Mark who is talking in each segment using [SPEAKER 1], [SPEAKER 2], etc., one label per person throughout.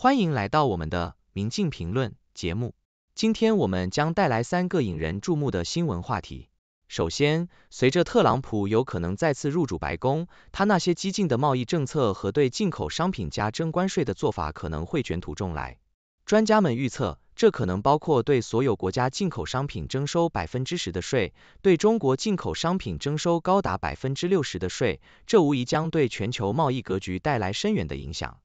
[SPEAKER 1] 欢迎来到我们的《明镜评论》节目。今天我们将带来三个引人注目的新闻话题。首先，随着特朗普有可能再次入主白宫，他那些激进的贸易政策和对进口商品加征关税的做法可能会卷土重来。专家们预测，这可能包括对所有国家进口商品征收百分之十的税，对中国进口商品征收高达百分之六十的税。这无疑将对全球贸易格局带来深远的影响。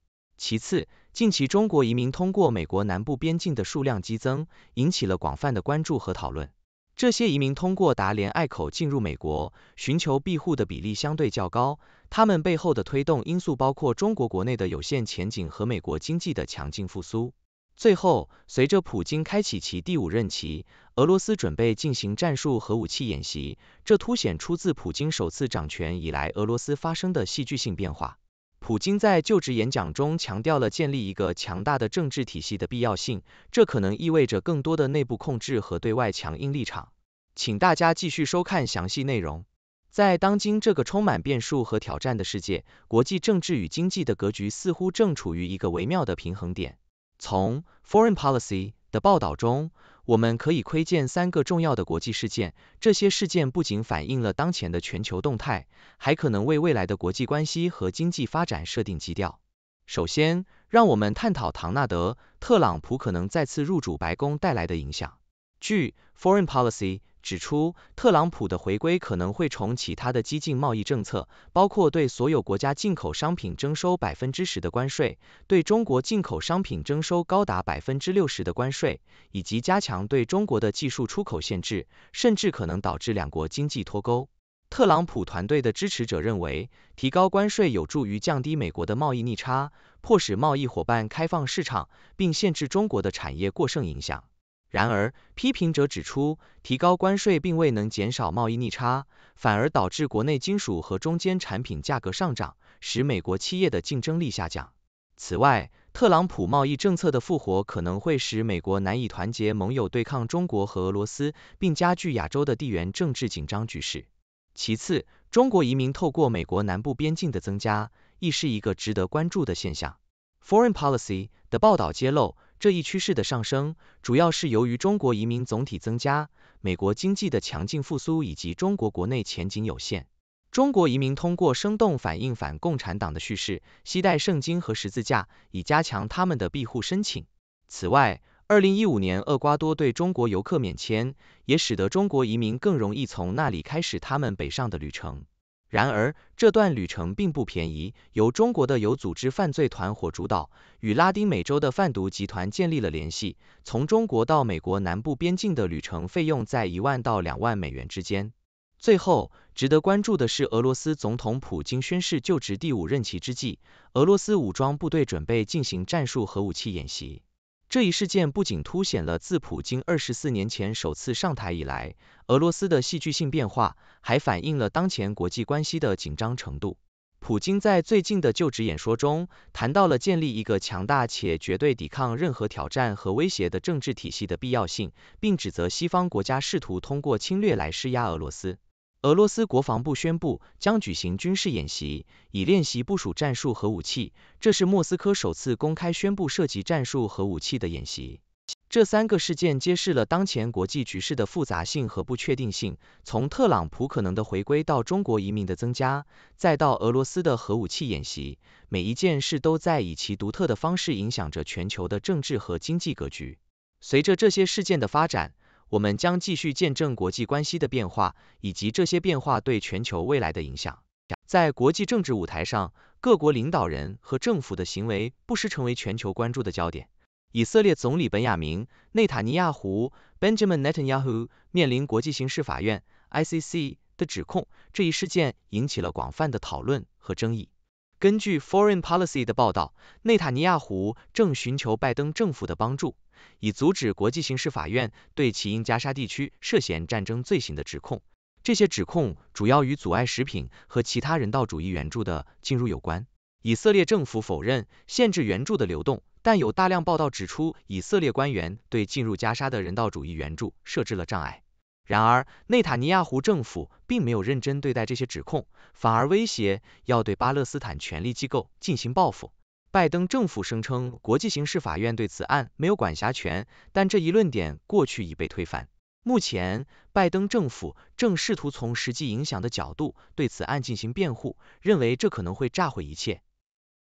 [SPEAKER 1] 其次，近期中国移民通过美国南部边境的数量激增，引起了广泛的关注和讨论。这些移民通过达连隘口进入美国，寻求庇护的比例相对较高。他们背后的推动因素包括中国国内的有限前景和美国经济的强劲复苏。最后，随着普京开启其第五任期，俄罗斯准备进行战术核武器演习，这凸显出自普京首次掌权以来俄罗斯发生的戏剧性变化。普京在就职演讲中强调了建立一个强大的政治体系的必要性，这可能意味着更多的内部控制和对外强硬立场。请大家继续收看详细内容。在当今这个充满变数和挑战的世界，国际政治与经济的格局似乎正处于一个微妙的平衡点。从 Foreign Policy 的报道中。我们可以窥见三个重要的国际事件，这些事件不仅反映了当前的全球动态，还可能为未来的国际关系和经济发展设定基调。首先，让我们探讨唐纳德·特朗普可能再次入主白宫带来的影响。据《Foreign Policy》。指出，特朗普的回归可能会重启他的激进贸易政策，包括对所有国家进口商品征收百分之十的关税，对中国进口商品征收高达百分之六十的关税，以及加强对中国的技术出口限制，甚至可能导致两国经济脱钩。特朗普团队的支持者认为，提高关税有助于降低美国的贸易逆差，迫使贸易伙伴开放市场，并限制中国的产业过剩影响。然而，批评者指出，提高关税并未能减少贸易逆差，反而导致国内金属和中间产品价格上涨，使美国企业的竞争力下降。此外，特朗普贸易政策的复活可能会使美国难以团结盟友对抗中国和俄罗斯，并加剧亚洲的地缘政治紧张局势。其次，中国移民透过美国南部边境的增加，亦是一个值得关注的现象。Foreign Policy 的报道揭露。这一趋势的上升，主要是由于中国移民总体增加、美国经济的强劲复苏以及中国国内前景有限。中国移民通过生动反映反共产党的叙事、携带圣经和十字架，以加强他们的庇护申请。此外，二零一五年厄瓜多对中国游客免签，也使得中国移民更容易从那里开始他们北上的旅程。然而，这段旅程并不便宜，由中国的有组织犯罪团伙主导，与拉丁美洲的贩毒集团建立了联系。从中国到美国南部边境的旅程费用在一万到两万美元之间。最后，值得关注的是，俄罗斯总统普京宣誓就职第五任期之际，俄罗斯武装部队准备进行战术核武器演习。这一事件不仅凸显了自普京二十四年前首次上台以来俄罗斯的戏剧性变化，还反映了当前国际关系的紧张程度。普京在最近的就职演说中谈到了建立一个强大且绝对抵抗任何挑战和威胁的政治体系的必要性，并指责西方国家试图通过侵略来施压俄罗斯。俄罗斯国防部宣布将举行军事演习，以练习部署战术核武器。这是莫斯科首次公开宣布涉及战术核武器的演习。这三个事件揭示了当前国际局势的复杂性和不确定性。从特朗普可能的回归到中国移民的增加，再到俄罗斯的核武器演习，每一件事都在以其独特的方式影响着全球的政治和经济格局。随着这些事件的发展，我们将继续见证国际关系的变化以及这些变化对全球未来的影响。在国际政治舞台上，各国领导人和政府的行为不时成为全球关注的焦点。以色列总理本雅明·内塔尼亚胡 （Benjamin Netanyahu） 面临国际刑事法院 （ICC） 的指控，这一事件引起了广泛的讨论和争议。根据 Foreign Policy 的报道，内塔尼亚胡正寻求拜登政府的帮助，以阻止国际刑事法院对其因加沙地区涉嫌战争罪行的指控。这些指控主要与阻碍食品和其他人道主义援助的进入有关。以色列政府否认限制援助的流动，但有大量报道指出，以色列官员对进入加沙的人道主义援助设置了障碍。然而，内塔尼亚胡政府并没有认真对待这些指控，反而威胁要对巴勒斯坦权力机构进行报复。拜登政府声称国际刑事法院对此案没有管辖权，但这一论点过去已被推翻。目前，拜登政府正试图从实际影响的角度对此案进行辩护，认为这可能会炸毁一切。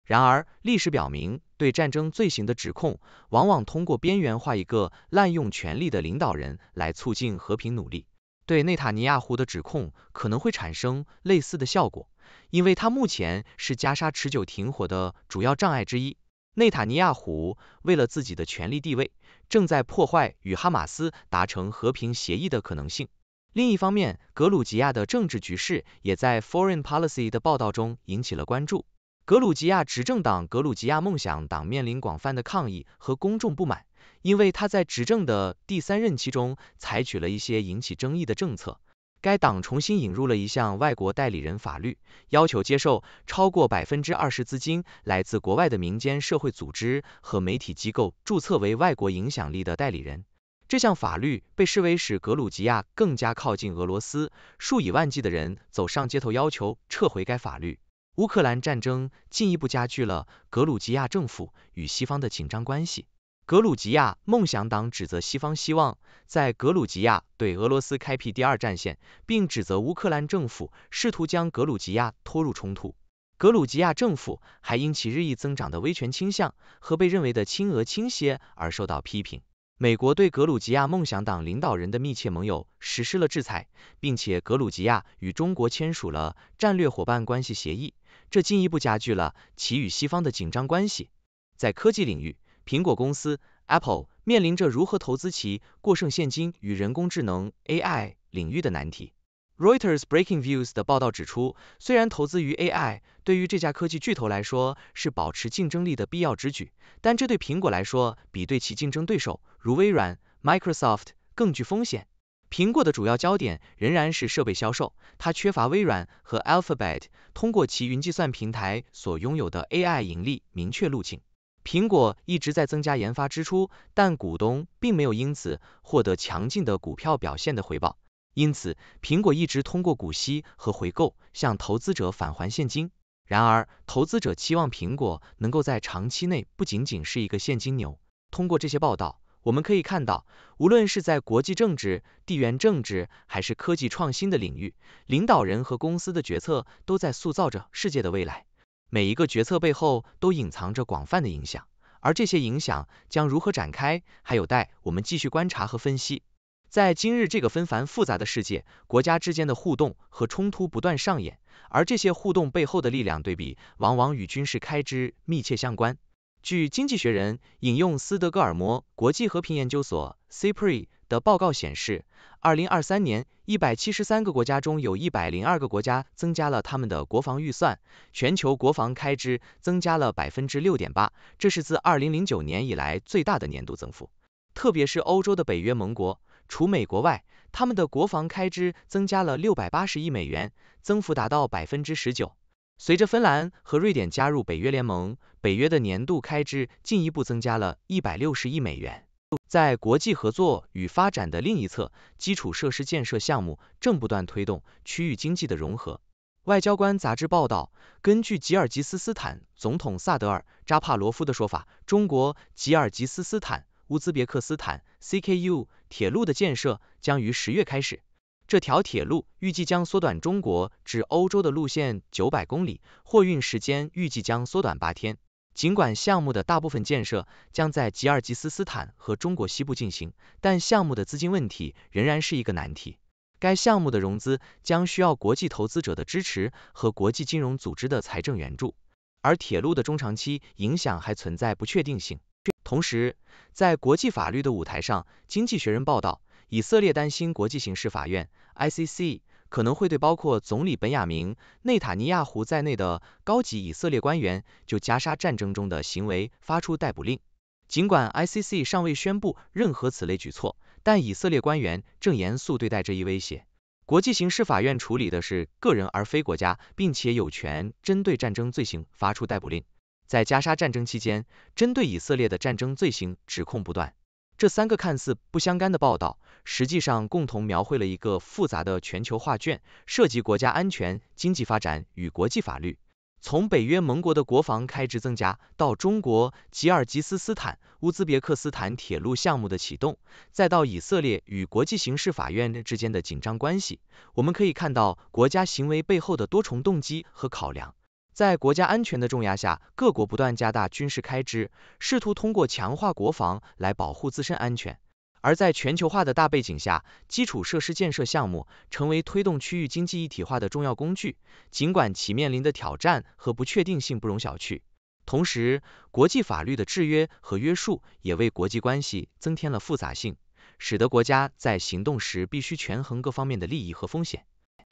[SPEAKER 1] 然而，历史表明，对战争罪行的指控往往通过边缘化一个滥用权力的领导人来促进和平努力。对内塔尼亚胡的指控可能会产生类似的效果，因为他目前是加沙持久停火的主要障碍之一。内塔尼亚胡为了自己的权力地位，正在破坏与哈马斯达成和平协议的可能性。另一方面，格鲁吉亚的政治局势也在《Foreign Policy》的报道中引起了关注。格鲁吉亚执政党格鲁吉亚梦想党面临广泛的抗议和公众不满，因为他在执政的第三任期中采取了一些引起争议的政策。该党重新引入了一项外国代理人法律，要求接受超过百分之二十资金来自国外的民间社会组织和媒体机构注册为外国影响力的代理人。这项法律被视为使格鲁吉亚更加靠近俄罗斯，数以万计的人走上街头要求撤回该法律。乌克兰战争进一步加剧了格鲁吉亚政府与西方的紧张关系。格鲁吉亚梦想党指责西方希望在格鲁吉亚对俄罗斯开辟第二战线，并指责乌克兰政府试图将格鲁吉亚拖入冲突。格鲁吉亚政府还因其日益增长的威权倾向和被认为的亲俄倾斜而受到批评。美国对格鲁吉亚梦想党领导人的密切盟友实施了制裁，并且格鲁吉亚与中国签署了战略伙伴关系协议，这进一步加剧了其与西方的紧张关系。在科技领域，苹果公司 Apple 面临着如何投资其过剩现金与人工智能 AI 领域的难题。Reuters Breaking Views 的报道指出，虽然投资于 AI 对于这家科技巨头来说是保持竞争力的必要之举，但这对苹果来说比对其竞争对手如微软 （Microsoft） 更具风险。苹果的主要焦点仍然是设备销售，它缺乏微软和 Alphabet 通过其云计算平台所拥有的 AI 盈利明确路径。苹果一直在增加研发支出，但股东并没有因此获得强劲的股票表现的回报。因此，苹果一直通过股息和回购向投资者返还现金。然而，投资者期望苹果能够在长期内不仅仅是一个现金牛。通过这些报道，我们可以看到，无论是在国际政治、地缘政治，还是科技创新的领域，领导人和公司的决策都在塑造着世界的未来。每一个决策背后都隐藏着广泛的影响，而这些影响将如何展开，还有待我们继续观察和分析。在今日这个纷繁复杂的世界，国家之间的互动和冲突不断上演，而这些互动背后的力量对比，往往与军事开支密切相关。据《经济学人》引用斯德哥尔摩国际和平研究所 （SIPRI） 的报告显示，2023年173个国家中，有102个国家增加了他们的国防预算，全球国防开支增加了6.8%，这是自2009年以来最大的年度增幅。特别是欧洲的北约盟国。除美国外，他们的国防开支增加了六百八十亿美元，增幅达到百分之十九。随着芬兰和瑞典加入北约联盟，北约的年度开支进一步增加了一百六十亿美元。在国际合作与发展的另一侧，基础设施建设项目正不断推动区域经济的融合。外交官杂志报道，根据吉尔吉斯斯坦总统萨德尔扎帕罗夫的说法，中国吉尔吉斯斯坦。乌兹别克斯坦 C K U 铁路的建设将于十月开始，这条铁路预计将缩短中国至欧洲的路线九百公里，货运时间预计将缩短八天。尽管项目的大部分建设将在吉尔吉斯斯坦和中国西部进行，但项目的资金问题仍然是一个难题。该项目的融资将需要国际投资者的支持和国际金融组织的财政援助，而铁路的中长期影响还存在不确定性。同时，在国际法律的舞台上，《经济学人》报道，以色列担心国际刑事法院 （ICC） 可能会对包括总理本雅明·内塔尼亚胡在内的高级以色列官员就加沙战争中的行为发出逮捕令。尽管 ICC 尚未宣布任何此类举措，但以色列官员正严肃对待这一威胁。国际刑事法院处理的是个人而非国家，并且有权针对战争罪行发出逮捕令。在加沙战争期间，针对以色列的战争罪行指控不断。这三个看似不相干的报道，实际上共同描绘了一个复杂的全球画卷，涉及国家安全、经济发展与国际法律。从北约盟国的国防开支增加，到中国、吉尔吉斯斯坦、乌兹别克斯坦铁路项目的启动，再到以色列与国际刑事法院之间的紧张关系，我们可以看到国家行为背后的多重动机和考量。在国家安全的重压下，各国不断加大军事开支，试图通过强化国防来保护自身安全。而在全球化的大背景下，基础设施建设项目成为推动区域经济一体化的重要工具，尽管其面临的挑战和不确定性不容小觑。同时，国际法律的制约和约束也为国际关系增添了复杂性，使得国家在行动时必须权衡各方面的利益和风险。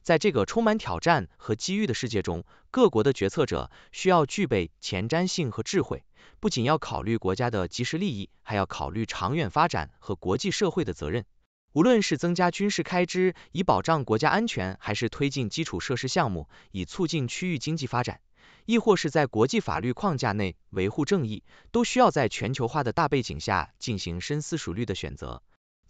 [SPEAKER 1] 在这个充满挑战和机遇的世界中，各国的决策者需要具备前瞻性和智慧，不仅要考虑国家的即时利益，还要考虑长远发展和国际社会的责任。无论是增加军事开支以保障国家安全，还是推进基础设施项目以促进区域经济发展，亦或是在国际法律框架内维护正义，都需要在全球化的大背景下进行深思熟虑的选择。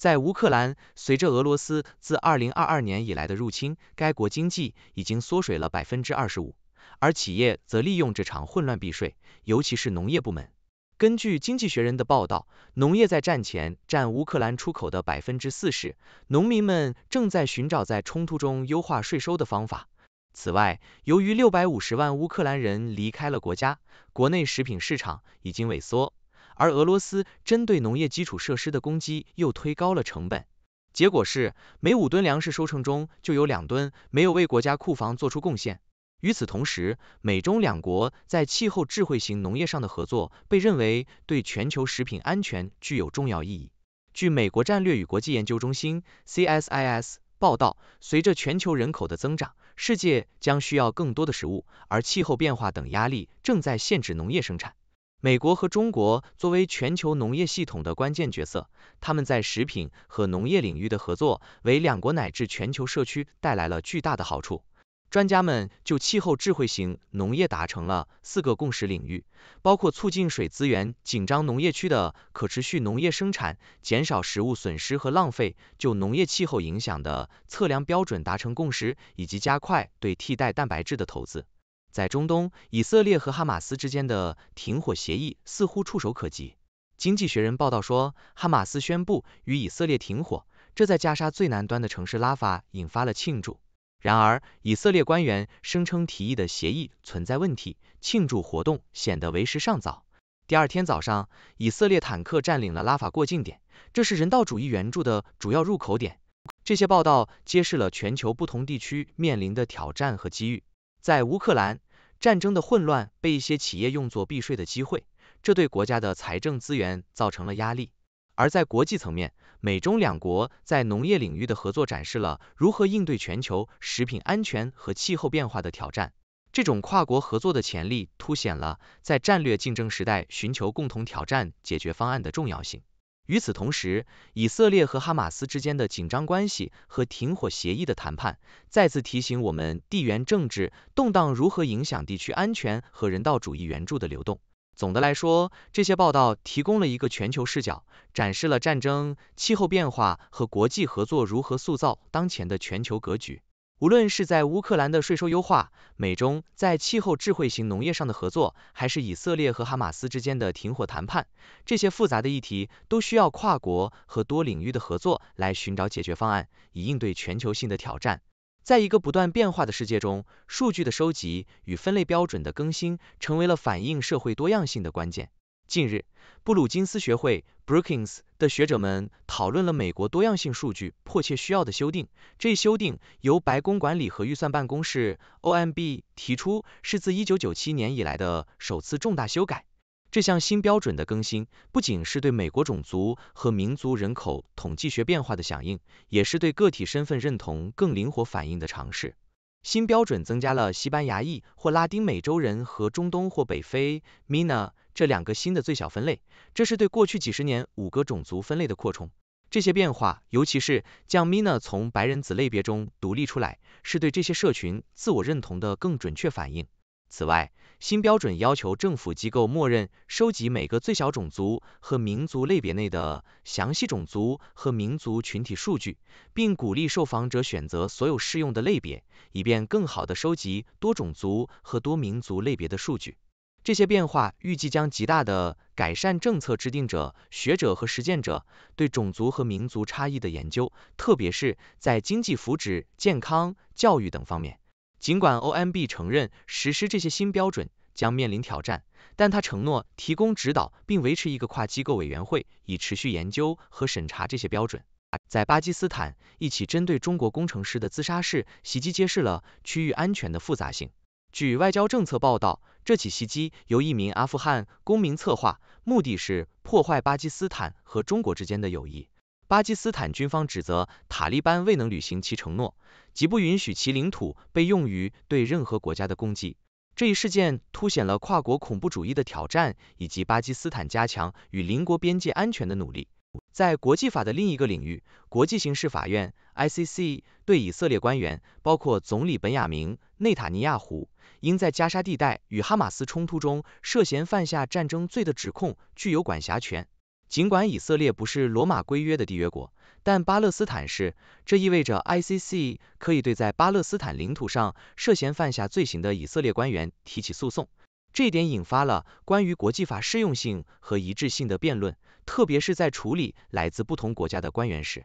[SPEAKER 1] 在乌克兰，随着俄罗斯自二零二二年以来的入侵，该国经济已经缩水了百分之二十五，而企业则利用这场混乱避税，尤其是农业部门。根据《经济学人》的报道，农业在战前占乌克兰出口的百分之四十，农民们正在寻找在冲突中优化税收的方法。此外，由于六百五十万乌克兰人离开了国家，国内食品市场已经萎缩。而俄罗斯针对农业基础设施的攻击又推高了成本，结果是每五吨粮食收成中就有两吨没有为国家库房做出贡献。与此同时，美中两国在气候智慧型农业上的合作被认为对全球食品安全具有重要意义。据美国战略与国际研究中心 （CSIS） 报道，随着全球人口的增长，世界将需要更多的食物，而气候变化等压力正在限制农业生产。美国和中国作为全球农业系统的关键角色，他们在食品和农业领域的合作，为两国乃至全球社区带来了巨大的好处。专家们就气候智慧型农业达成了四个共识领域，包括促进水资源紧张农业区的可持续农业生产、减少食物损失和浪费、就农业气候影响的测量标准达成共识，以及加快对替代蛋白质的投资。在中东，以色列和哈马斯之间的停火协议似乎触手可及。《经济学人》报道说，哈马斯宣布与以色列停火，这在加沙最南端的城市拉法引发了庆祝。然而，以色列官员声称提议的协议存在问题，庆祝活动显得为时尚早。第二天早上，以色列坦克占领了拉法过境点，这是人道主义援助的主要入口点。这些报道揭示了全球不同地区面临的挑战和机遇。在乌克兰战争的混乱被一些企业用作避税的机会，这对国家的财政资源造成了压力。而在国际层面，美中两国在农业领域的合作展示了如何应对全球食品安全和气候变化的挑战。这种跨国合作的潜力凸显了在战略竞争时代寻求共同挑战解决方案的重要性。与此同时，以色列和哈马斯之间的紧张关系和停火协议的谈判，再次提醒我们地缘政治动荡如何影响地区安全和人道主义援助的流动。总的来说，这些报道提供了一个全球视角，展示了战争、气候变化和国际合作如何塑造当前的全球格局。无论是在乌克兰的税收优化、美中在气候智慧型农业上的合作，还是以色列和哈马斯之间的停火谈判，这些复杂的议题都需要跨国和多领域的合作来寻找解决方案，以应对全球性的挑战。在一个不断变化的世界中，数据的收集与分类标准的更新成为了反映社会多样性的关键。近日，布鲁金斯学会 （Brookings） 的学者们讨论了美国多样性数据迫切需要的修订。这一修订由白宫管理和预算办公室 （OMB） 提出，是自1997年以来的首次重大修改。这项新标准的更新，不仅是对美国种族和民族人口统计学变化的响应，也是对个体身份认同更灵活反应的尝试。新标准增加了西班牙裔或拉丁美洲人和中东或北非 Mina 这两个新的最小分类，这是对过去几十年五个种族分类的扩充。这些变化，尤其是将 Mina 从白人子类别中独立出来，是对这些社群自我认同的更准确反应。此外，新标准要求政府机构默认收集每个最小种族和民族类别内的详细种族和民族群体数据，并鼓励受访者选择所有适用的类别，以便更好地收集多种族和多民族类别的数据。这些变化预计将极大地改善政策制定者、学者和实践者对种族和民族差异的研究，特别是在经济福祉、健康、教育等方面。尽管 OMB 承认实施这些新标准将面临挑战，但他承诺提供指导，并维持一个跨机构委员会，以持续研究和审查这些标准。在巴基斯坦，一起针对中国工程师的自杀式袭击揭示了区域安全的复杂性。据外交政策报道，这起袭击由一名阿富汗公民策划，目的是破坏巴基斯坦和中国之间的友谊。巴基斯坦军方指责塔利班未能履行其承诺，即不允许其领土被用于对任何国家的攻击。这一事件凸显了跨国恐怖主义的挑战，以及巴基斯坦加强与邻国边界安全的努力。在国际法的另一个领域，国际刑事法院 （ICC） 对以色列官员，包括总理本雅明·内塔尼亚胡，因在加沙地带与哈马斯冲突中涉嫌犯下战争罪的指控，具有管辖权。尽管以色列不是罗马规约的缔约国，但巴勒斯坦是，这意味着 ICC 可以对在巴勒斯坦领土上涉嫌犯下罪行的以色列官员提起诉讼。这一点引发了关于国际法适用性和一致性的辩论，特别是在处理来自不同国家的官员时。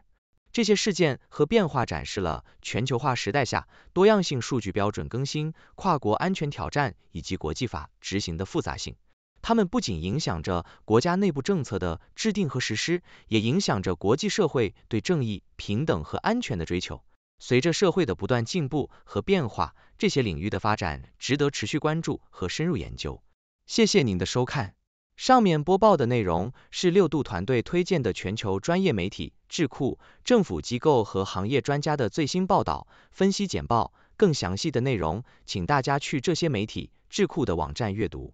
[SPEAKER 1] 这些事件和变化展示了全球化时代下多样性数据标准更新、跨国安全挑战以及国际法执行的复杂性。它们不仅影响着国家内部政策的制定和实施，也影响着国际社会对正义、平等和安全的追求。随着社会的不断进步和变化，这些领域的发展值得持续关注和深入研究。谢谢您的收看。上面播报的内容是六度团队推荐的全球专业媒体、智库、政府机构和行业专家的最新报道、分析简报。更详细的内容，请大家去这些媒体、智库的网站阅读。